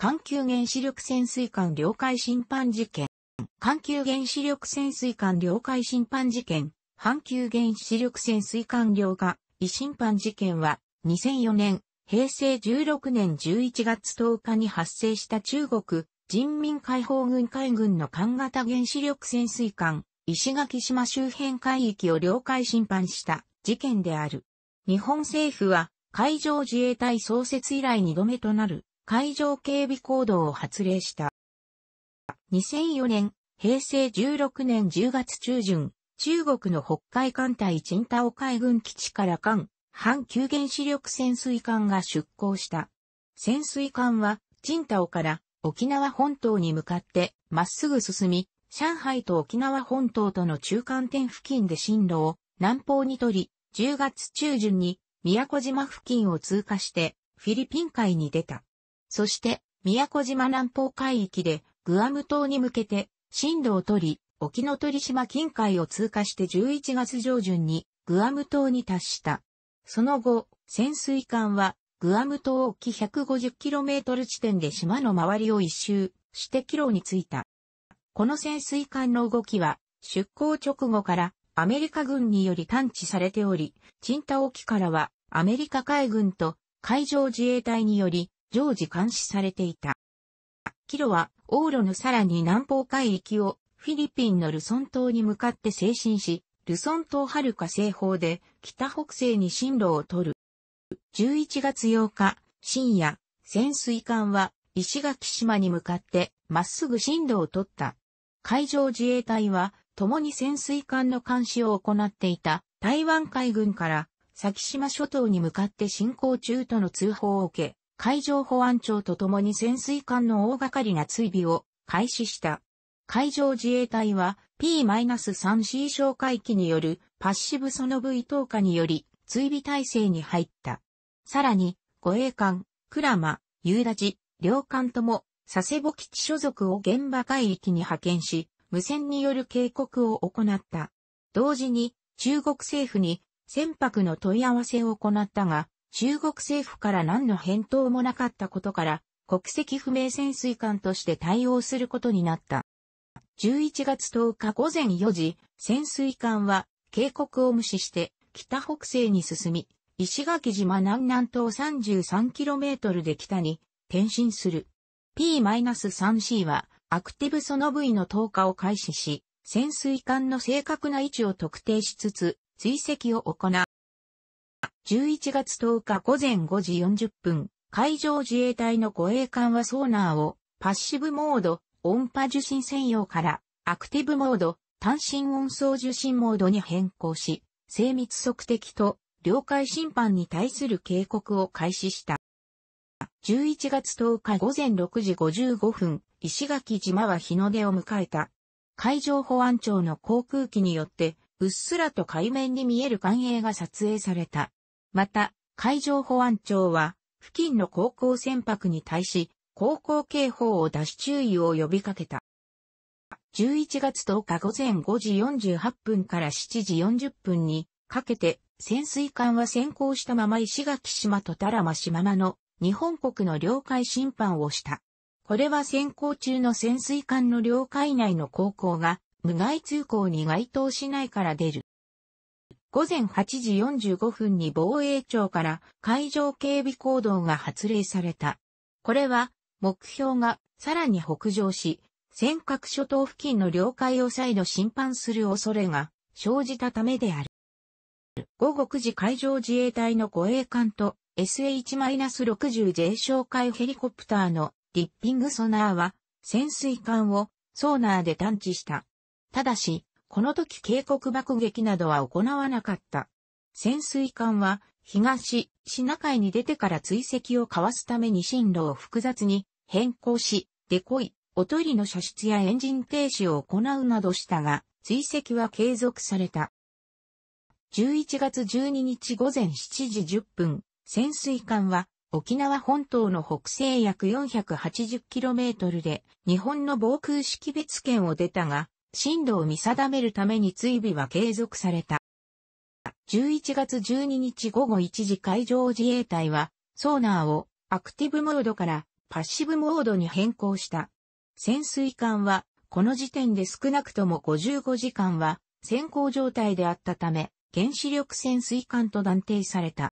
環球原子力潜水艦領海侵犯事件。環球原子力潜水艦領海侵犯事件。阪急原子力潜水艦領が異侵犯事件は2004年、平成16年11月10日に発生した中国人民解放軍海軍の艦型原子力潜水艦石垣島周辺海域を領海侵犯した事件である。日本政府は海上自衛隊創設以来2度目となる海上警備行動を発令した。2004年、平成16年10月中旬、中国の北海艦隊チンタオ海軍基地から艦、反急原子力潜水艦が出港した。潜水艦は、チンタオから沖縄本島に向かってまっすぐ進み、上海と沖縄本島との中間点付近で進路を南方にとり、10月中旬に宮古島付近を通過してフィリピン海に出た。そして、宮古島南方海域で、グアム島に向けて、進路を取り、沖ノ鳥島近海を通過して11月上旬に、グアム島に達した。その後、潜水艦は、グアム島沖 150km 地点で島の周りを一周して帰路に着いた。この潜水艦の動きは、出港直後からアメリカ軍により探知されており、チンタ沖からはアメリカ海軍と海上自衛隊により常時監視されていた。キロは往路のさらに南方海域をフィリピンのルソン島に向かって精神し、ルソン島遥か西方で北北西に進路を取る。11月8日深夜、潜水艦は石垣島に向かってまっすぐ進路を取った。海上自衛隊は共に潜水艦の監視を行っていた台湾海軍から先島諸島に向かって進行中との通報を受け、海上保安庁と共に潜水艦の大掛かりな追尾を開始した。海上自衛隊は P-3C 哨戒機によるパッシブソノブイ投下により追尾体制に入った。さらに、護衛艦、クラマ、ユーラジ、両艦とも佐世保基地所属を現場海域に派遣し、無線による警告を行った。同時に中国政府に船舶の問い合わせを行ったが、中国政府から何の返答もなかったことから、国籍不明潜水艦として対応することになった。11月10日午前4時、潜水艦は警告を無視して北北西に進み、石垣島南南東 33km で北に転身する。P-3C はアクティブその部位の投下を開始し、潜水艦の正確な位置を特定しつつ、追跡を行う。11月10日午前5時40分、海上自衛隊の護衛艦はソーナーをパッシブモード音波受信専用からアクティブモード単身音送受信モードに変更し、精密測定と領海侵犯に対する警告を開始した。11月10日午前6時55分、石垣島は日の出を迎えた。海上保安庁の航空機によって、うっすらと海面に見える艦影が撮影された。また、海上保安庁は、付近の航行船舶に対し、航行警報を出し注意を呼びかけた。11月10日午前5時48分から7時40分にかけて潜水艦は先行したまま石垣島と多良間島の日本国の領海侵犯をした。これは先行中の潜水艦の領海内の航行が無害通行に該当しないから出る。午前8時45分に防衛庁から海上警備行動が発令された。これは、目標がさらに北上し、尖閣諸島付近の領海を再度侵犯する恐れが生じたためである。午後9時海上自衛隊の護衛艦と SH-60J 哨戒ヘリコプターのリッピングソナーは潜水艦をソーナーで探知した。ただし、この時警告爆撃などは行わなかった。潜水艦は東シナ海に出てから追跡をかわすために進路を複雑に変更し、デコイ、おとりの射出やエンジン停止を行うなどしたが、追跡は継続された。11月12日午前7時10分、潜水艦は沖縄本島の北西約 480km で日本の防空識別圏を出たが、震度を見定めるために追尾は継続された。11月12日午後1時海上自衛隊は、ソーナーをアクティブモードからパッシブモードに変更した。潜水艦は、この時点で少なくとも55時間は、先行状態であったため、原子力潜水艦と断定された。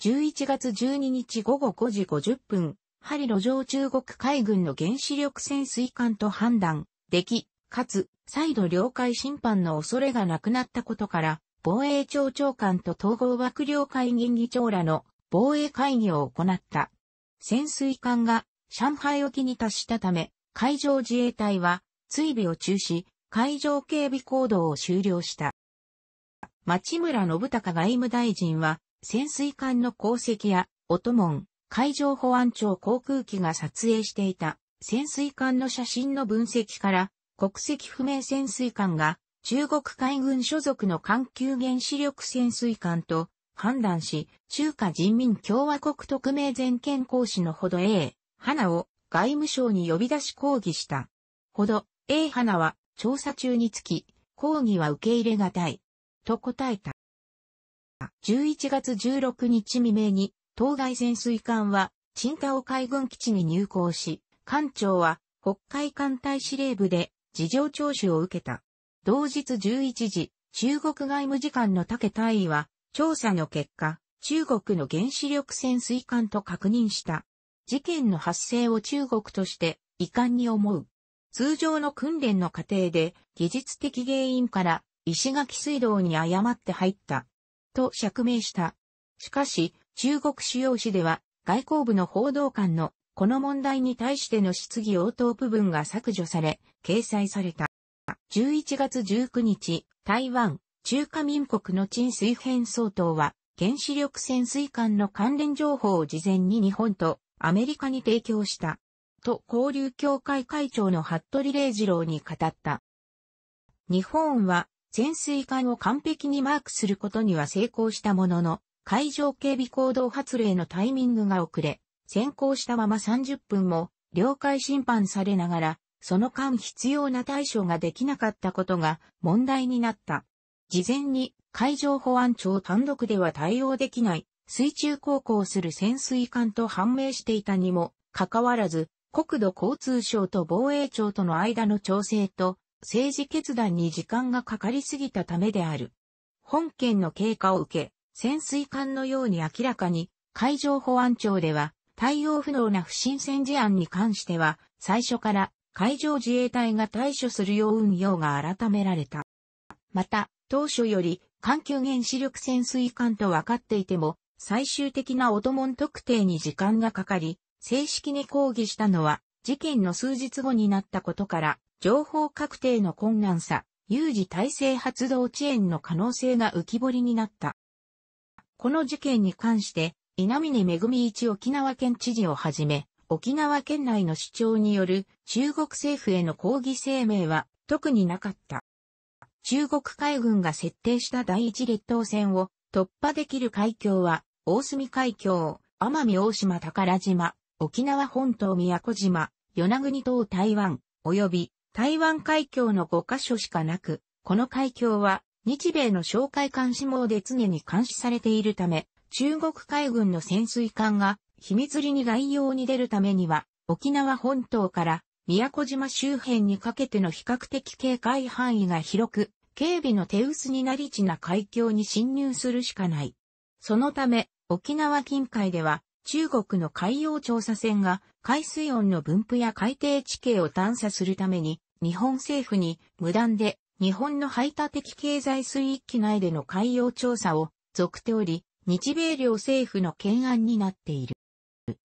11月12日午後5時50分、針路上中国海軍の原子力潜水艦と判断、でき、かつ、再度領海侵犯の恐れがなくなったことから、防衛庁長官と統合幕僚会議議長らの防衛会議を行った。潜水艦が上海沖に達したため、海上自衛隊は追尾を中止、海上警備行動を終了した。町村信孝外務大臣は、潜水艦の功績や、モン、海上保安庁航空機が撮影していた潜水艦の写真の分析から、国籍不明潜水艦が中国海軍所属の環球原子力潜水艦と判断し、中華人民共和国特命全権行使のほど A、花を外務省に呼び出し抗議した。ほど A 花は調査中につき、抗議は受け入れがたい。と答えた。11月16日未明に、当該潜水艦は、沈下を海軍基地に入港し、艦長は、北海艦隊司令部で、事情聴取を受けた。同日11時、中国外務次官の竹大尉は、調査の結果、中国の原子力潜水艦と確認した。事件の発生を中国として遺憾に思う。通常の訓練の過程で技術的原因から石垣水道に誤って入った。と釈明した。しかし、中国主要紙では外交部の報道官のこの問題に対しての質疑応答部分が削除され、掲載された。11月19日、台湾、中華民国の陳水編総統は、原子力潜水艦の関連情報を事前に日本とアメリカに提供した。と交流協会会長の服部礼二郎に語った。日本は潜水艦を完璧にマークすることには成功したものの、海上警備行動発令のタイミングが遅れ、先行したまま30分も、了解審判されながら、その間必要な対処ができなかったことが問題になった。事前に海上保安庁単独では対応できない水中航行する潜水艦と判明していたにもかかわらず、国土交通省と防衛庁との間の調整と政治決断に時間がかかりすぎたためである。本件の経過を受け、潜水艦のように明らかに海上保安庁では対応不能な不審船事案に関しては、最初から海上自衛隊が対処するよう運用が改められた。また、当初より環境原子力潜水艦と分かっていても、最終的な音門特定に時間がかかり、正式に抗議したのは、事件の数日後になったことから、情報確定の困難さ、有事体制発動遅延の可能性が浮き彫りになった。この事件に関して、稲峰恵一沖縄県知事をはじめ、沖縄県内の主張による中国政府への抗議声明は特になかった。中国海軍が設定した第一列島線を突破できる海峡は、大隅海峡、奄美大島宝島、沖縄本島宮古島、与那国島台湾、及び台湾海峡の5カ所しかなく、この海峡は日米の哨戒監視網で常に監視されているため、中国海軍の潜水艦が秘密裏に概要に出るためには、沖縄本島から宮古島周辺にかけての比較的警戒範囲が広く、警備の手薄になりちな海峡に侵入するしかない。そのため、沖縄近海では、中国の海洋調査船が海水温の分布や海底地形を探査するために、日本政府に無断で日本の排他的経済水域内での海洋調査を続っており、日米両政府の懸案になっている。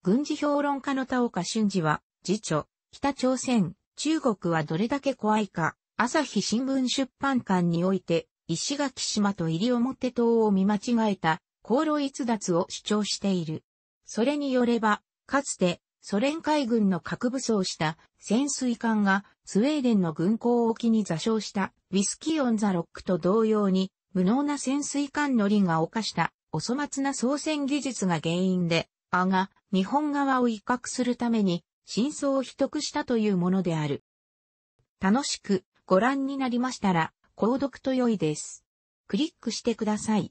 軍事評論家の田岡俊二は、次著、北朝鮮、中国はどれだけ怖いか、朝日新聞出版館において、石垣島と入表島を見間違えた、航路逸脱を主張している。それによれば、かつて、ソ連海軍の核武装した潜水艦がスウェーデンの軍港沖に座礁したウィスキー・オン・ザ・ロックと同様に無能な潜水艦乗りが犯したお粗末な操船技術が原因で、あが日本側を威嚇するために真相を秘匿したというものである。楽しくご覧になりましたら、購読と良いです。クリックしてください。